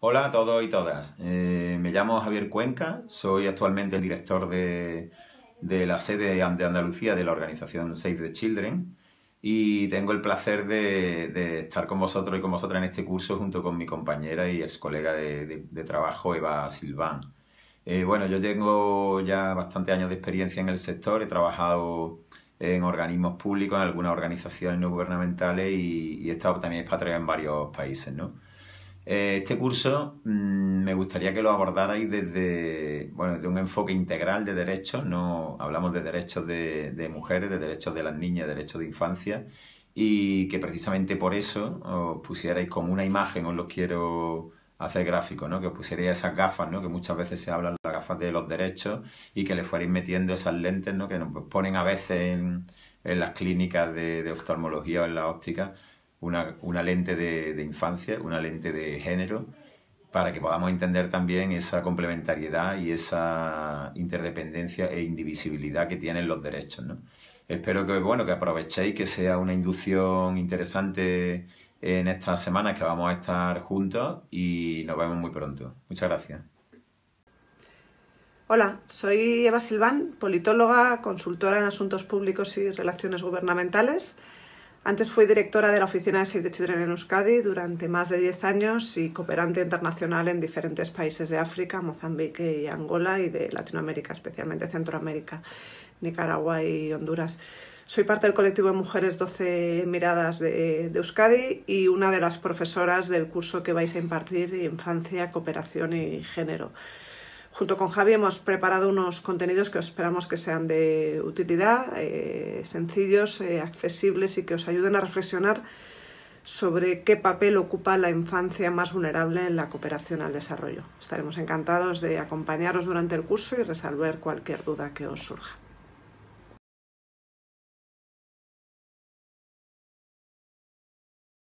Hola a todos y todas. Eh, me llamo Javier Cuenca, soy actualmente el director de, la sede de Andalucía de la organización Save the Children y tengo el placer de, estar con vosotros y con vosotras en este curso junto con mi compañera y ex colega de, trabajo Eva Silván. Eh, bueno, yo tengo ya bastantes años de experiencia en el sector, he trabajado en organismos públicos, en algunas organizaciones no gubernamentales y, he estado también expatriado en varios países, ¿no? Eh, este curso mm, me gustaría que lo abordarais desde, un enfoque integral de derechos, no hablamos de derechos de, mujeres, de derechos de las niñas, de derechos de infancia, y que precisamente por eso os pusierais como una imagen, os lo quiero hacer gráfico, ¿no? Que os pusierais esas gafas, ¿no? Que muchas veces se hablan las gafas de los derechos y que le fuerais metiendo esas lentes, ¿no? Que nos ponen a veces en, las clínicas de, de oftalmología o en la óptica, una, lente de, infancia, una lente de género, para que podamos entender también esa complementariedad y esa interdependencia e indivisibilidad que tienen los derechos. Espero que, bueno, que aprovechéis, que sea una inducción interesante en estas semanas que vamos a estar juntos y nos vemos muy pronto. Muchas gracias. Hola, soy Eva Silván, politóloga, consultora en asuntos públicos y relaciones gubernamentales. Antes fui directora de la oficina de Save the Children en Euskadi durante más de 10 años y cooperante internacional en diferentes países de África, Mozambique y Angola y de Latinoamérica, especialmente Centroamérica, Nicaragua y Honduras. Soy parte del colectivo de Mujeres 12 Miradas de, de, Euskadi y una de las profesoras del curso que vais a impartir Infancia, Cooperación y Género. Junto con Javi hemos preparado unos contenidos que esperamos que sean de utilidad, eh, sencillos, eh, accesibles y que os ayuden a reflexionar sobre qué papel ocupa la infancia más vulnerable en la cooperación al desarrollo. Estaremos encantados de acompañaros durante el curso y resolver cualquier duda que os surja.